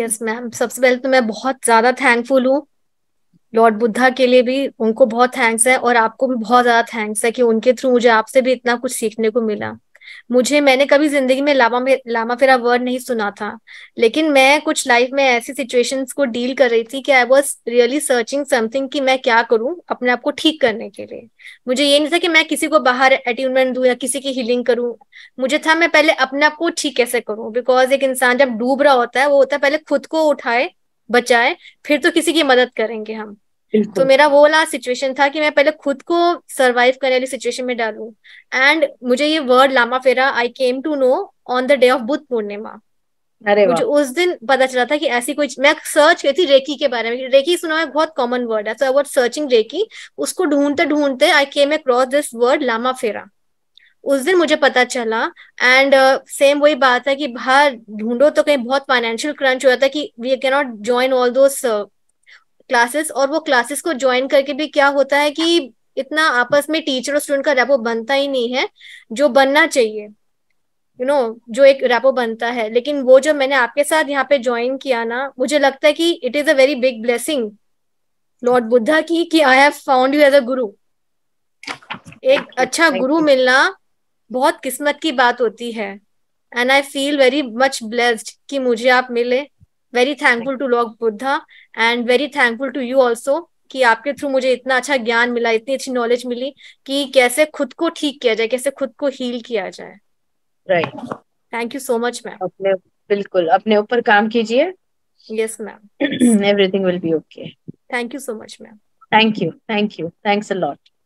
yes ma'am सबसे पहले तो मैं बहुत ज्यादा थैंकफुल हूँ लॉर्ड बुद्धा के लिए भी उनको बहुत थैंक्स है और आपको भी बहुत ज्यादा थैंक्स है कि उनके थ्रू मुझे आपसे भी इतना कुछ सीखने को मिला मुझे मैंने कभी जिंदगी में लामा लामा फेरा वर्ड नहीं सुना था लेकिन मैं कुछ लाइफ में ऐसी सिचुएशंस को डील कर रही थी कि I was really searching something कि मैं क्या करूं अपने आप को ठीक करने के लिए मुझे ये नहीं था कि मैं किसी को बाहर अट्यूनमेंट दू या किसी की हीलिंग करूं मुझे था मैं पहले अपने आप को ठीक कैसे करूं बिकॉज एक इंसान जब डूब रहा होता है वो होता है पहले खुद को उठाए बचाए फिर तो किसी की मदद करेंगे हम तो मेरा वो वाला सिचुएशन था कि मैं पहले खुद को सरवाइव करने वाली सिचुएशन में डालू एंड मुझे ये word Lama Fera I came to know on the day of Buddha Purnima अरे मुझे उस दिन पता चला था कि ऐसी कोई मैं सर्च की थी रेकी के बारे में रेकी सुना है बहुत कॉमन वर्ड है so I was searching reiki उसको ढूंढते ढूंढते I came across this word Lama Fera उस दिन मुझे पता चला एंड सेम uh, वही बात है कि बाहर ढूंढो तो कहीं बहुत फाइनेंशियल क्रंच हुआ था कि we can not join all those classes और वो क्लासेस को ज्वाइन करके भी क्या होता है कि इतना आपस में टीचर और स्टूडेंट का रैपो बनता ही नहीं है जो बनना चाहिए यू you नो know, जो एक रैपो बनता है लेकिन वो जो मैंने आपके साथ यहाँ पे ज्वाइन किया ना मुझे लगता है कि it is a very big blessing Lord Buddha की कि I have found you as a guru एक अच्छा गुरु मिलना बहुत किस्मत की बात होती है and I feel very much blessed कि मुझे आप मिले very thankful to Lord Buddha and very thankful to you also कि आपके थ्रू मुझे इतना अच्छा ज्ञान मिला इतनी अच्छी नॉलेज मिली कि कैसे खुद को ठीक किया जाए कैसे खुद को हील किया जाए right thank you so much ma'am अपने बिल्कुल अपने ऊपर काम कीजिए yes ma'am everything will be okay thank you so much ma'am thank you thank you thanks a lot